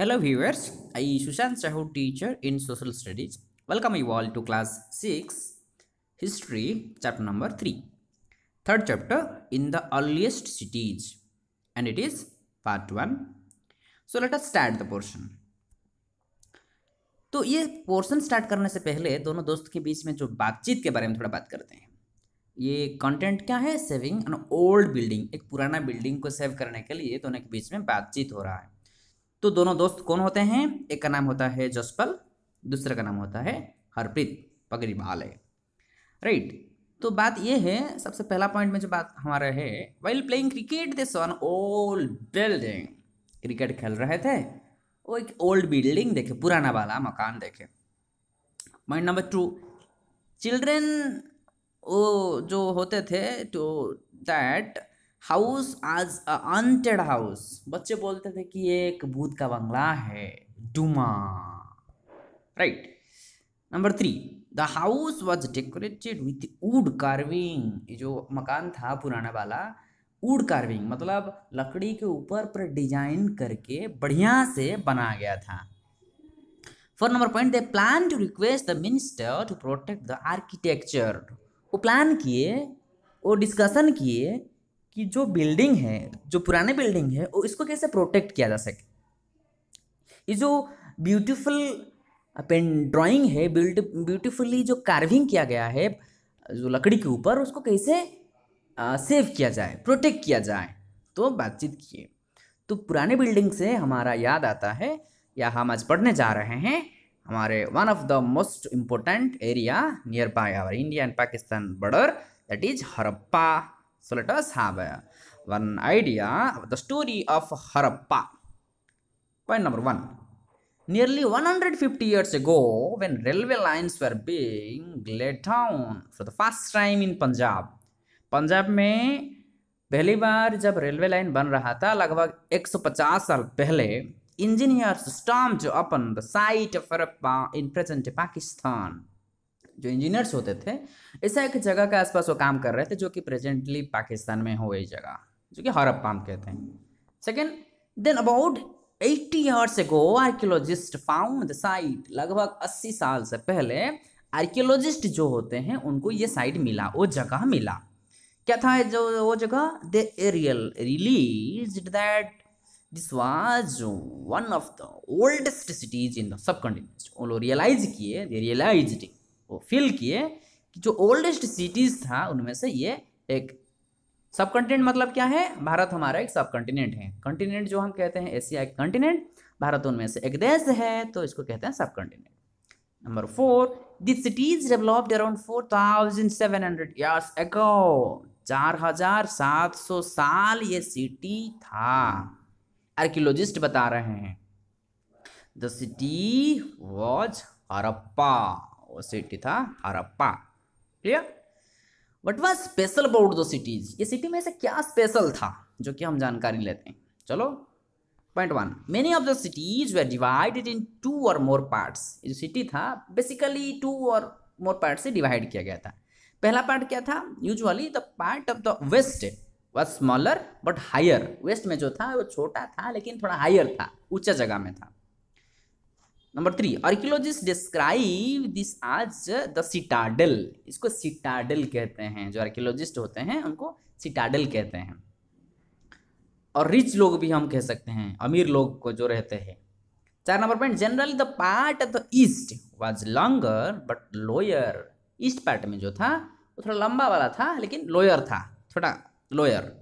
Hello viewers I Sushant Sahu teacher in social studies welcome you all to class six history chapter number three third chapter in the earliest cities and it is part one so let us start the portion तो ये portion start करने से पहले दोनों दोस्त के बीच में जो बातचीत के बारे में थोड़ा बात करते हैं ये कंटेंट क्या है सेविंग एन ओल्ड बिल्डिंग एक पुराना बिल्डिंग को सेव करने के लिए दोनों के बीच में बातचीत हो रहा है तो दोनों दोस्त कौन होते हैं एक का नाम होता है जसपल दूसरे का नाम होता है हरप्रीत पगड़ीवाल है राइट तो बात यह है सबसे पहला पॉइंट में जो बात हमारा है while playing cricket this one old building cricket खेल रहे थे वो एक ओल्ड बिल्डिंग देखे पुराना वाला मकान देखे पॉइंट नंबर टू चिल्ड्रेन वो जो होते थे टू तो दैट हाउस आज अंटेड हाउस बच्चे बोलते थे कि ये एक भूत का बंगला है डुमा right number three the house was decorated with wood carving जो मकान था पुराना वाला वुड कार्विंग मतलब लकड़ी के ऊपर पर डिजाइन करके बढ़िया से बना गया था four number point they plan to request the minister to protect the architecture वो प्लान किए वो डिस्कशन किए कि जो बिल्डिंग है जो पुराने बिल्डिंग है वो इसको कैसे प्रोटेक्ट किया जा सके ये जो ब्यूटीफुल पेन ड्राइंग है ब्यूटीफुली जो कार्विंग किया गया है जो लकड़ी के ऊपर उसको कैसे आ, सेव किया जाए प्रोटेक्ट किया जाए तो बातचीत किए तो पुराने बिल्डिंग से हमारा याद आता है या हम आज पढ़ने जा रहे हैं हमारे one of the most important area near by our India and Pakistan border that is Harappa So let us have a, one idea the story of Harappa. Point number one. Nearly 150 years ago, when railway lines were being laid down for the first time in Punjab, Punjab में पहली बार जब railway line बन रहा था लगभग 150 साल पहले engineers stumbled upon the site of Harappa in present Pakistan जो इंजीनियर्स होते थे ऐसा एक जगह के आसपास वो काम कर रहे थे जो कि प्रेजेंटली पाकिस्तान में हो ये जगह जो कि हरप्पाम कहते हैं second then about eighty years ago archaeologist found the site लगभग अस्सी साल से पहले आर्कियोलॉजिस्ट जो होते हैं उनको ये साइट मिला वो जगह मिला क्या था जो वो जगह the aerial release that this was one of the oldest cities in the subcontinent वो लोग रियलाइज किए दे रियलाइज्ड वो फील किए कि जो ओल्डेस्ट सिटीज़ था उनमें से ये एक सब कंटिनेंट मतलब क्या है भारत हमारा एक सब कंटिनेंट है कंटिनेंट जो हम कहते हैं एशिया एक कंटिनेंट भारत उनमें से एक देश है तो इसको कहते हैं subcontinent number four this cities developed around four thousand seven hundred years ago चार हजार सात सौ साल ये सिटी था आर्कियोलॉजिस्ट बता रहे हैं the city was Harappa was city था Harappa clear what was special about those cities ये सिटी में से क्या स्पेशल था जो कि हम जानकारी लेते हैं चलो point one many of the cities were divided into or more parts जो सिटी था basically two or more part से डिवाइड किया गया था पहला पार्ट क्या था usually the part of the west was smaller but higher west में जो था वो छोटा था लेकिन थोड़ा हायर था ऊंचा जगह में था number three archaeologist describe this as the citadel इसको सिटाडल कहते हैं जो आर्कियोलॉजिस्ट होते हैं उनको सिटाडल कहते हैं और रिच लोग भी हम कह सकते हैं अमीर लोग को जो रहते हैं चार number point generally the part of the east was longer but lower east part में जो था वो थोड़ा लंबा वाला था लेकिन लोअर था थोड़ा lower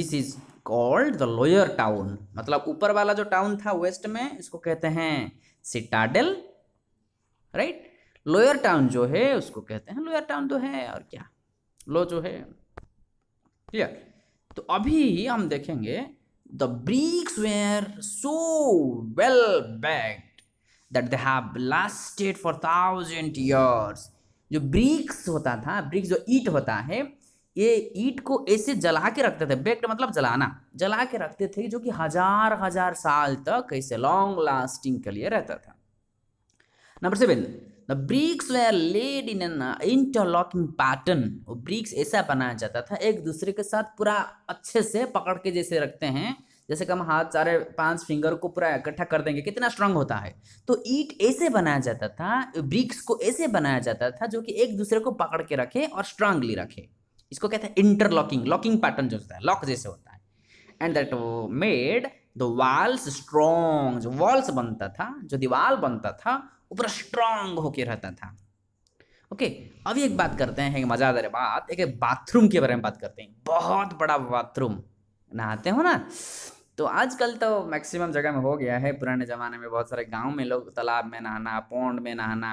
this is called the lower town मतलब ऊपर वाला जो टाउन था वेस्ट में इसको कहते हैं सिटाडेल राइट लोअर टाउन जो है उसको कहते हैं लोअर टाउन तो है और क्या लो जो है क्लियर तो अभी हम देखेंगे the bricks were so well baked that they have lasted for thousand years जो ब्रिक्स होता था ब्रिक्स जो ईट होता है ये ईट को ऐसे जला के रखते थे बेक्ट मतलब जलाना जला के रखते थे जो कि हजार हजार साल तक ऐसे लॉन्ग लास्टिंग के लिए रहता था number seven the bricks were laid in an interlocking pattern वो ब्रिक्स ऐसा बनाया जाता था एक दूसरे के साथ पूरा अच्छे से पकड़ के जैसे रखते हैं जैसे कि हम हाथ सारे पांच फिंगर को पूरा इकट्ठा कर देंगे कितना स्ट्रांग होता है तो ईट ऐसे बनाया जाता था ब्रिक्स को ऐसे बनाया जाता था जो कि एक दूसरे को पकड़ के रखे और स्ट्रांगली रखे इसको कहते हैं इंटरलॉकिंग लॉकिंग पैटर्न जो होता है लॉक जैसे होता है and that made the walls strong जो वॉल्स बनता था जो दीवार बनता था वो पूरा स्ट्रांग होके रहता था ओके okay, अभी एक बात करते हैं मजादार बात एक बाथरूम के बारे में बात करते हैं बहुत बड़ा बाथरूम नहाते हो ना तो आजकल तो मैक्सिमम जगह में हो गया है पुराने ज़माने में बहुत सारे गांव में लोग तालाब में नहाना पौंड में नहाना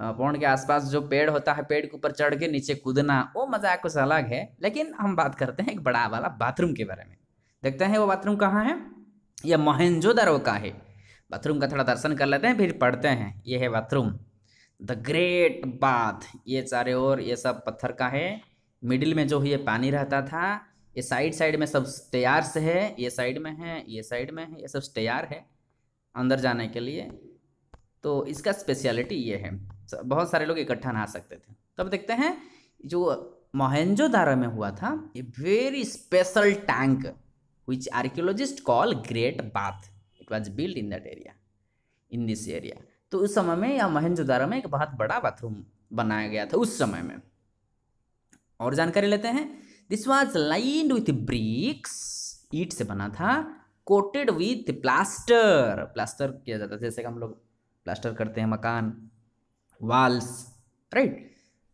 पौंड के आसपास जो पेड़ होता है पेड़ के ऊपर चढ़ के नीचे कूदना वो मज़ा कुछ अलग है लेकिन हम बात करते हैं एक बड़ा वाला बाथरूम के बारे में देखते हैं वो बाथरूम कहाँ है यह दरो का है बाथरूम का थोड़ा दर्शन कर लेते हैं फिर पढ़ते हैं ये है बाथरूम द ग्रेट बाथ ये चारों ओर ये सब पत्थर का है मिडिल में जो ये पानी रहता था ये साइड साइड में सब से है ये साइड में है ये साइड में है ये सब स्टेयर है अंदर जाने के लिए तो इसका स्पेशलिटी ये है बहुत सारे लोग इकट्ठा नहा सकते थे तब देखते हैं जो मोहेंजोदारो में हुआ था ये very special tank which archaeologists call great bath it was build in that area in this area तो उस समय में या महेंजोदारो में एक बहुत बड़ा बाथरूम बनाया गया था उस समय में और जानकारी लेते हैं this was line with bricks ईट से बना था कोटेड विथ प्लास्टर प्लास्टर किया जाता है जैसे कि हम लोग प्लास्टर करते हैं मकान walls right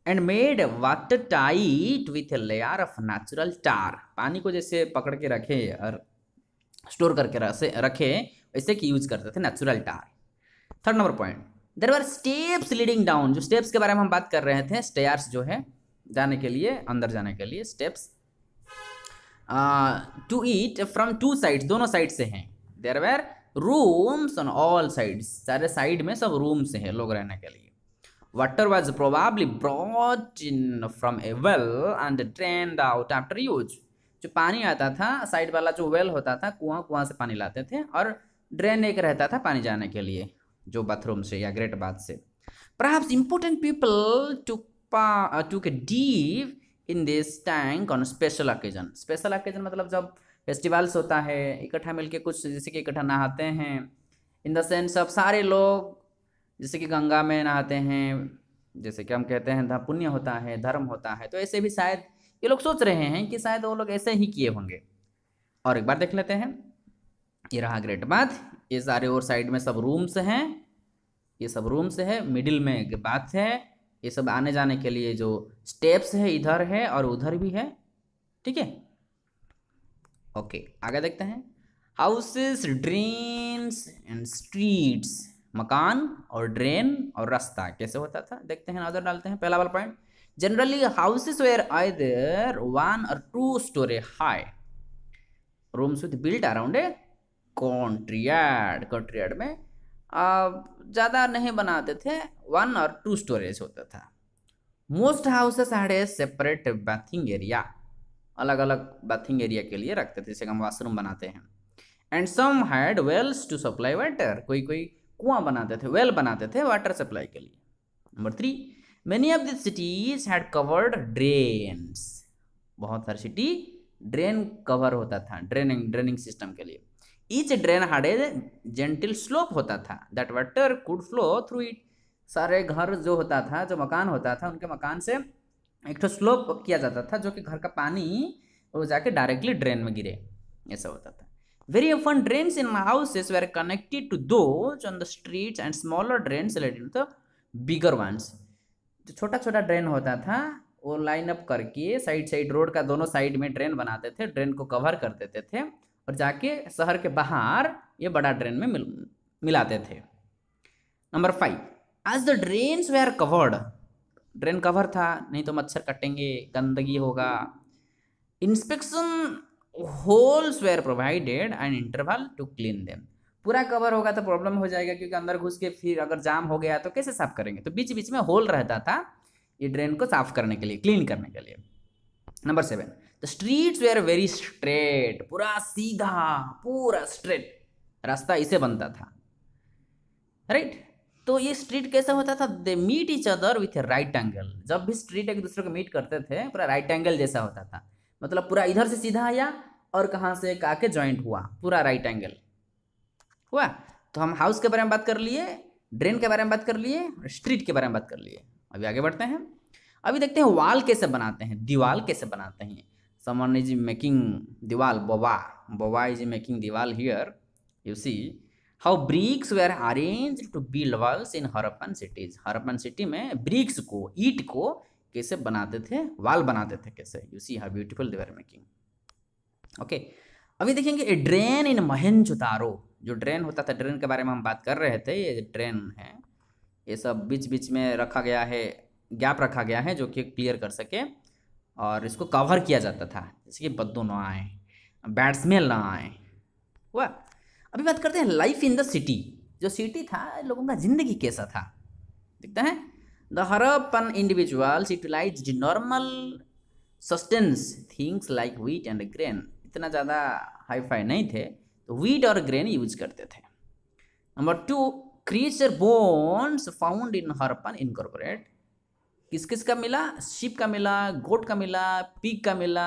and made water tight with layer of natural tar पानी को जैसे पकड़ के रखे और स्टोर करके रखे वैसे कि यूज करते थे natural tar third number point there are steps leading down जो स्टेप्स के बारे में हम बात कर रहे थे स्टेयर्स जो है जाने के लिए अंदर जाने के लिए steps to it from two side दोनों साइड से हैं there were rooms on all sides सारे साइड में सब रूम्स हैं लोग रहने के लिए water was probably brought in from a well and drained out after use जो पानी आता था साइड वाला जो वेल होता था कुआं कुआं से पानी लाते थे और ड्रेन एक रहता था पानी जाने के लिए जो बाथरूम से या ग्रेट बाथ से perhaps important people to to के dive in this tank on special occasion special occasion मतलब जब फेस्टिवल्स होता है इकट्ठा मिलके कुछ जैसे कि इकट्ठा नहाते हैं इन द सेंस ऑफ सारे लोग जैसे कि गंगा में नहाते हैं जैसे कि हम कहते हैं पुण्य होता है धर्म होता है तो ऐसे भी शायद ये लोग सोच रहे हैं कि शायद वो लोग ऐसे ही किए होंगे और एक बार देख लेते हैं ये रहा ग्रेट बाथ ये सारे और साइड में सब रूम्स हैं ये सब रूम्स है मिडिल में बाथ है ये सब आने जाने के लिए जो स्टेप्स है इधर है और उधर भी है ठीक है ओके आगे देखते हैं हाउसेस ड्रीम्स एंड स्ट्रीट्स मकान और ड्रेन और रास्ता कैसे होता था देखते हैं नजर डालते हैं पहला वाला point generally houses were either one or two storey high rooms with built around a courtyard courtyard में ज़्यादा नहीं बनाते थे वन और टू स्टोरेज होता था most houses had a separate bathing area अलग अलग बाथिंग एरिया के लिए रखते थे जैसे हम वाशरूम बनाते हैं and some had wells to supply water कोई कोई कुआं बनाते थे वेल बनाते थे वाटर सप्लाई के लिए number three many of cities had covered drain बहुत सारी सिटी ड्रेन कवर होता था ड्रेनिंग ड्रेनिंग सिस्टम के लिए each drain had a gentle slope होता था that water could flow through it सारे घर जो होता था जो मकान होता था उनके मकान से एक तो स्लोप किया जाता था जो कि घर का पानी वो जाके डायरेक्टली ड्रेन में गिरे ऐसा होता था Very often drains in houses were connected to those on the streets and smaller drains related to the bigger ones. जो छोटा छोटा ड्रेन होता था वो लाइन अप करके साइड साइड रोड का दोनों साइड में ड्रेन बनाते थे ड्रेन को कवर कर देते थे और जाके शहर के बाहर ये बड़ा ड्रेन में मिल, मिलाते थे number five as the drains were covered drain cover था नहीं तो मच्छर कटेंगे गंदगी होगा inspection holes were provided and interval to clean them पूरा कवर होगा तो प्रॉब्लम हो जाएगा क्योंकि अंदर घुस के फिर अगर जाम हो गया तो कैसे साफ करेंगे तो बीच बीच में होल रहता था ये ड्रेन को साफ करने के लिए क्लीन करने के लिए number seven the streets were very straight पूरा सीधा पूरा स्ट्रेट रास्ता इसे बनता था राइट right? तो ये स्ट्रीट कैसे होता था they meet each other with right angle जब भी स्ट्रीट एक दूसरे को मीट करते थे पूरा राइट एंगल जैसा होता था मतलब पूरा इधर से सीधा आया और कहाँ से एक आके ज्वाइंट हुआ पूरा राइट एंगल हुआ तो हम हाउस के बारे में बात कर लिए ड्रेन के बारे में बात कर लिए और स्ट्रीट के बारे में बात कर लिए अभी आगे बढ़ते हैं अभी देखते हैं वाल कैसे बनाते हैं दीवाल कैसे बनाते हैं समन इज मेकिंग दीवाल बोवा बोवा इज मेकिंग दीवाल here you see how bricks were arrange to build walls in Harappan cities Harappan city में ब्रिक्स को ईट को कैसे बनाते थे वाल बनाते थे कैसे you see how beautiful they are making okay अभी देखेंगे ए ड्रेन इन महेंजोदारो जो ड्रेन होता था ड्रेन के बारे में हम बात कर रहे थे ये ड्रेन है ये सब बीच बीच में रखा गया है गैप रखा गया है जो कि क्लियर कर सके और इसको कवर किया जाता था जैसे कि बद्दू ना आए बैट्समैन ना आए हुआ अभी बात करते हैं लाइफ इन द सिटी जो सिटी था लोगों का जिंदगी कैसा था देखते हैं द हरपन इंडिविजुअल्स सिटीलाइज normal sustenance things like wheat and grain इतना ज़्यादा हाईफाई नहीं थे तो वीट और ग्रेन यूज करते थे number two creature bones found in Harappan incorporate किस किस का मिला शिप का मिला गोट का मिला पीक का मिला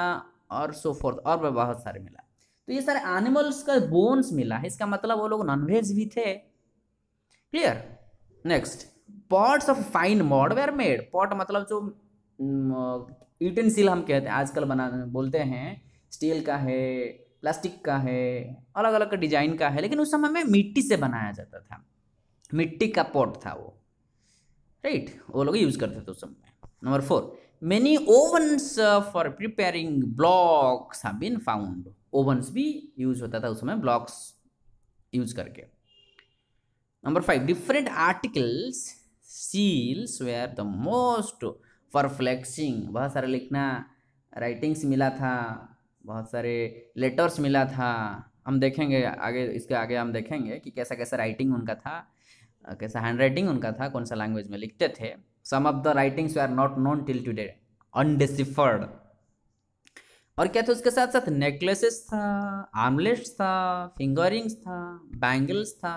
और सो फोर्थ और बहुत सारे मिला तो ये सारे एनिमल्स का बोन्स मिला है इसका मतलब वो लोग नॉनवेज भी थे clear next pots of fine mud were made pot मतलब जो यूटेंसिल हम कहते हैं आजकल बना बोलते हैं स्टील का है प्लास्टिक का है अलग अलग डिजाइन का है लेकिन उस समय में मिट्टी से बनाया जाता था मिट्टी का पॉट था वो राइट वो लोग यूज करते थे उस समय number four many ovens for preparing blocks have been found ovens भी यूज होता था उस समय ब्लॉक्स यूज करके number five different articles seals were the most for flexing बहुत सारा लिखना राइटिंग्स मिला था बहुत सारे लेटर्स मिला था हम देखेंगे आगे इसके आगे हम देखेंगे कि कैसा कैसा राइटिंग उनका था कैसा हैंड राइटिंग उनका था कौन सा लैंग्वेज में लिखते थे some of the writings are not known till today undeciphered और क्या था उसके साथ साथ नेकलेसेस था आर्मलेट्स था फिंगरिंग्स था बैंगल्स था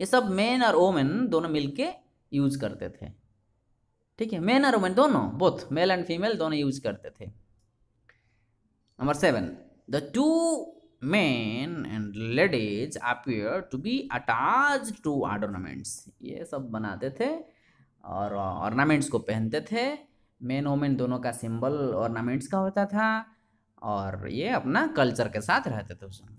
ये सब मेन और वोमेन दोनों मिलके यूज करते थे ठीक है मेन और वोमेन दोनों बोथ मेल एंड फीमेल दोनों यूज करते थे Number 7. The two men and ladies appear to be attached to ornaments. ये सब बनाते थे और ornaments को पहनते थे मैन वोमेन दोनों का सिंबल ornaments का होता था और ये अपना कल्चर के साथ रहते थे उस समय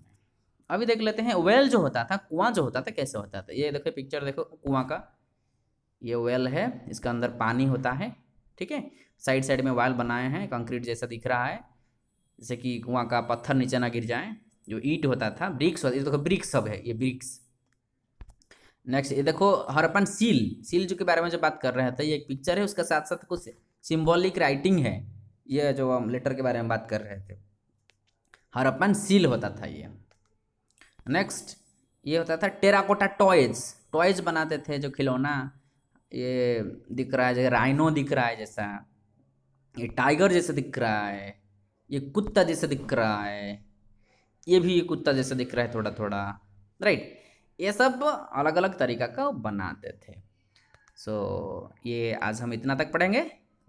अभी देख लेते हैं वेल जो होता था कुआं जो होता था कैसे होता था ये देखो पिक्चर देखो कुआं का ये वेल है इसका अंदर पानी होता है ठीक है साइड साइड में वाल बनाए हैं कंक्रीट जैसा दिख रहा है जैसे कि कुआं का पत्थर नीचे ना गिर जाए जो ईट होता था ब्रिक्स होता ये देखो ब्रिक्स सब है ये ब्रिक्स नेक्स्ट ये देखो हरपन सील सील जो के बारे में जो बात कर रहे थे तो ये एक पिक्चर है उसके साथ साथ कुछ सिम्बॉलिक राइटिंग है ये जो हम लेटर के बारे में बात कर रहे थे हरपन सील होता था ये नेक्स्ट ये होता था टेराकोटा टॉयज टॉयज बनाते थे जो खिलौना ये दिख रहा है जैसे राइनो दिख रहा है जैसा ये टाइगर जैसा दिख रहा है ये कुत्ता जैसा दिख रहा है ये भी कुत्ता जैसा दिख रहा है थोड़ा थोड़ा राइट ये सब अलग अलग तरीका का बनाते थे सो so, ये आज हम इतना तक पढ़ेंगे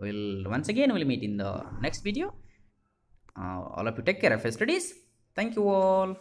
will once again will meet in the next video all of you take care of studies thank you all